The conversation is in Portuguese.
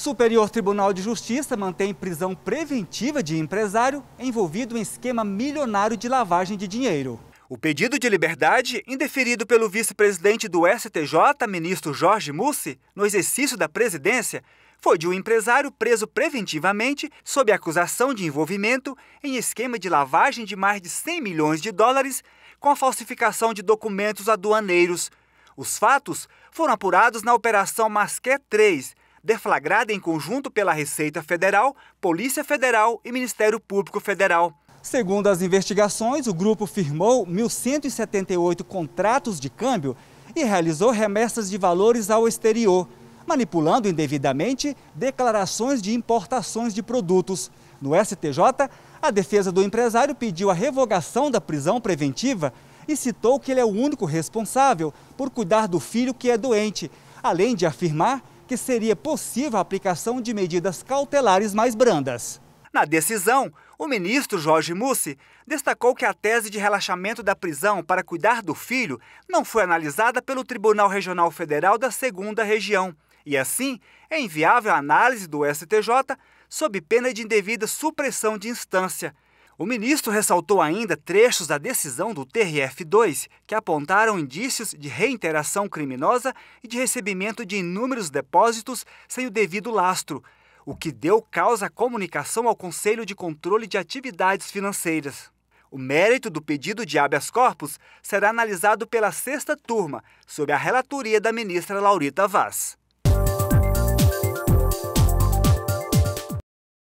Superior Tribunal de Justiça mantém prisão preventiva de empresário envolvido em esquema milionário de lavagem de dinheiro. O pedido de liberdade, indeferido pelo vice-presidente do STJ, ministro Jorge Mussi, no exercício da presidência, foi de um empresário preso preventivamente sob acusação de envolvimento em esquema de lavagem de mais de 100 milhões de dólares com a falsificação de documentos aduaneiros. Os fatos foram apurados na Operação Masquer 3, deflagrada em conjunto pela Receita Federal, Polícia Federal e Ministério Público Federal. Segundo as investigações, o grupo firmou 1.178 contratos de câmbio e realizou remessas de valores ao exterior, manipulando indevidamente declarações de importações de produtos. No STJ, a defesa do empresário pediu a revogação da prisão preventiva e citou que ele é o único responsável por cuidar do filho que é doente, além de afirmar que seria possível a aplicação de medidas cautelares mais brandas. Na decisão, o ministro Jorge Mussi destacou que a tese de relaxamento da prisão para cuidar do filho não foi analisada pelo Tribunal Regional Federal da 2 Região e, assim, é inviável a análise do STJ sob pena de indevida supressão de instância. O ministro ressaltou ainda trechos da decisão do TRF2 que apontaram indícios de reinteração criminosa e de recebimento de inúmeros depósitos sem o devido lastro, o que deu causa à comunicação ao Conselho de Controle de Atividades Financeiras. O mérito do pedido de habeas corpus será analisado pela sexta turma, sob a relatoria da ministra Laurita Vaz.